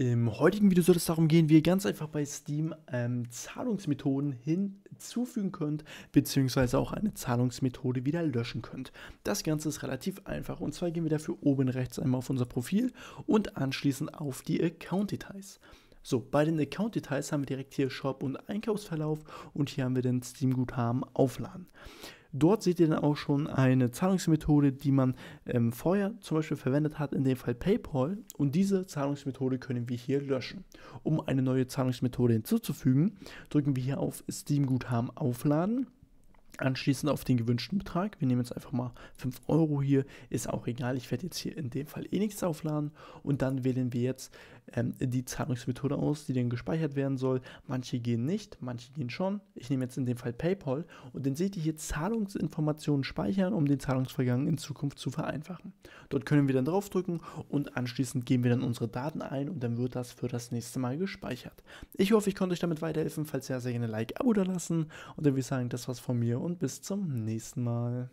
Im heutigen Video soll es darum gehen, wie ihr ganz einfach bei Steam ähm, Zahlungsmethoden hinzufügen könnt, beziehungsweise auch eine Zahlungsmethode wieder löschen könnt. Das Ganze ist relativ einfach und zwar gehen wir dafür oben rechts einmal auf unser Profil und anschließend auf die Account-Details. So, bei den Account-Details haben wir direkt hier Shop und Einkaufsverlauf und hier haben wir den Steam-Guthaben aufladen. Dort seht ihr dann auch schon eine Zahlungsmethode, die man ähm, vorher zum Beispiel verwendet hat, in dem Fall PayPal. Und diese Zahlungsmethode können wir hier löschen. Um eine neue Zahlungsmethode hinzuzufügen, drücken wir hier auf Steam-Guthaben aufladen. Anschließend auf den gewünschten Betrag. Wir nehmen jetzt einfach mal 5 Euro hier, ist auch egal. Ich werde jetzt hier in dem Fall eh nichts aufladen. Und dann wählen wir jetzt ähm, die Zahlungsmethode aus, die dann gespeichert werden soll. Manche gehen nicht, manche gehen schon. Ich nehme jetzt in dem Fall PayPal und dann seht ihr hier Zahlungsinformationen speichern, um den Zahlungsvergang in Zukunft zu vereinfachen. Dort können wir dann draufdrücken und anschließend geben wir dann unsere Daten ein und dann wird das für das nächste Mal gespeichert. Ich hoffe, ich konnte euch damit weiterhelfen. Falls ja, sehr gerne Like, Abo da lassen und dann würde ich sagen, das war's von mir und bis zum nächsten Mal.